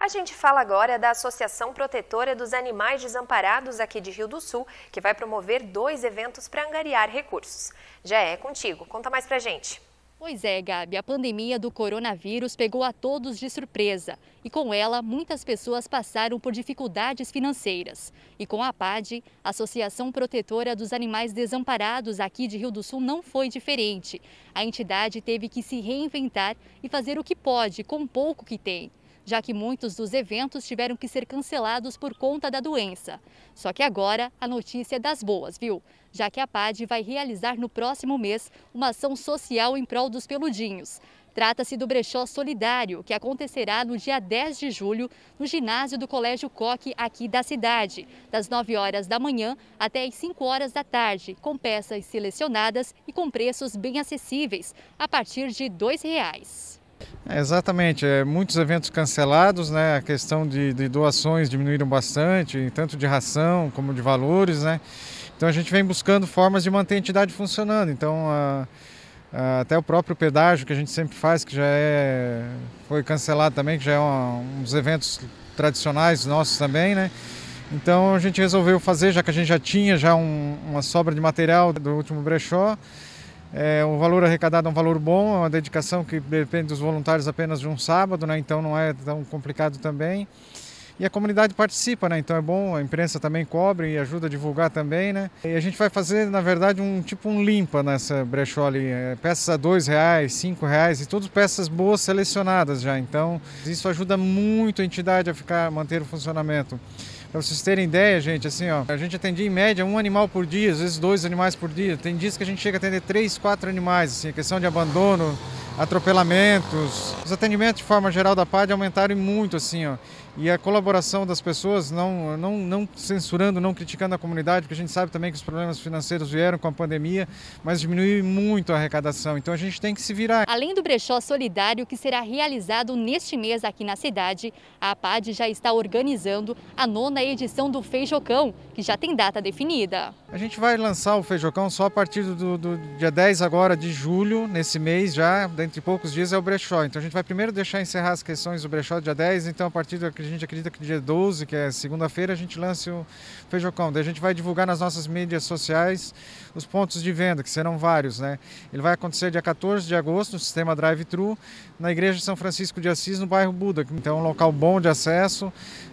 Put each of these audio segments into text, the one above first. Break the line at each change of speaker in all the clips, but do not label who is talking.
A gente fala agora da Associação Protetora dos Animais Desamparados aqui de Rio do Sul, que vai promover dois eventos para angariar recursos. Já é contigo, conta mais pra gente. Pois é, Gabi, a pandemia do coronavírus pegou a todos de surpresa e com ela muitas pessoas passaram por dificuldades financeiras. E com a PAD, Associação Protetora dos Animais Desamparados aqui de Rio do Sul não foi diferente. A entidade teve que se reinventar e fazer o que pode com o pouco que tem já que muitos dos eventos tiveram que ser cancelados por conta da doença. Só que agora a notícia é das boas, viu? Já que a PAD vai realizar no próximo mês uma ação social em prol dos peludinhos. Trata-se do brechó solidário, que acontecerá no dia 10 de julho, no ginásio do Colégio Coque, aqui da cidade, das 9 horas da manhã até as 5 horas da tarde, com peças selecionadas e com preços bem acessíveis, a partir de R$ reais.
É, exatamente, é, muitos eventos cancelados, né? a questão de, de doações diminuíram bastante, tanto de ração como de valores. Né? Então a gente vem buscando formas de manter a entidade funcionando. Então a, a, até o próprio pedágio que a gente sempre faz, que já é, foi cancelado também, que já é uma, um dos eventos tradicionais nossos também, né? Então a gente resolveu fazer, já que a gente já tinha já um, uma sobra de material do último brechó, é, o valor arrecadado é um valor bom, é uma dedicação que depende dos voluntários apenas de um sábado, né? então não é tão complicado também e a comunidade participa, né? Então é bom, a imprensa também cobre e ajuda a divulgar também, né? E a gente vai fazer, na verdade, um tipo um limpa nessa brechole, é, peças a dois reais, cinco reais e todas peças boas selecionadas já. Então isso ajuda muito a entidade a ficar manter o funcionamento. Para vocês terem ideia, gente, assim, ó, a gente atendia em média um animal por dia, às vezes dois animais por dia. Tem dias que a gente chega a atender três, quatro animais, assim, a questão de abandono, atropelamentos. Os atendimentos de forma geral da PAD aumentaram muito, assim, ó e a colaboração das pessoas, não, não, não censurando, não criticando a comunidade, porque a gente sabe também que os problemas financeiros vieram com a pandemia, mas diminuiu muito a arrecadação. Então a gente tem que se virar.
Além do brechó solidário que será realizado neste mês aqui na cidade, a APAD já está organizando a nona edição do Feijocão, que já tem data definida.
A gente vai lançar o Feijocão só a partir do, do dia 10 agora de julho, nesse mês já, dentro de poucos dias é o brechó. Então a gente vai primeiro deixar encerrar as questões do brechó dia 10, então a partir do gente acredita que dia 12, que é segunda-feira, a gente lance o Feijocão. Daí a gente vai divulgar nas nossas mídias sociais os pontos de venda, que serão vários, né? Ele vai acontecer dia 14 de agosto no sistema drive-thru, na igreja de São Francisco de Assis, no bairro Buda, que então é um local bom de acesso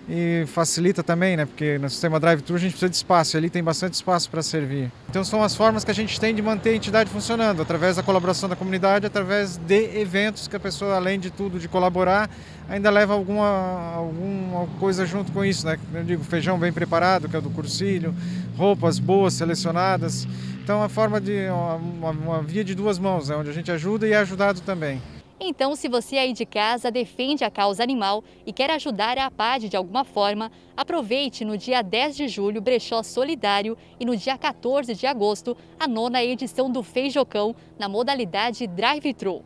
e facilita também, né? Porque no sistema drive-thru a gente precisa de espaço, e ali tem bastante espaço para servir. Então são as formas que a gente tem de manter a entidade funcionando, através da colaboração da comunidade, através de eventos que a pessoa, além de tudo, de colaborar, ainda leva alguma alguma coisa junto com isso, né? Eu digo feijão bem preparado, que é do cursilho, roupas boas selecionadas. Então, é a forma de uma, uma via de duas mãos, né? onde a gente ajuda e é ajudado também.
Então, se você aí de casa defende a causa animal e quer ajudar a APAD de alguma forma, aproveite no dia 10 de julho Brechó Solidário e no dia 14 de agosto a nona edição do Feijocão na modalidade drive-thru.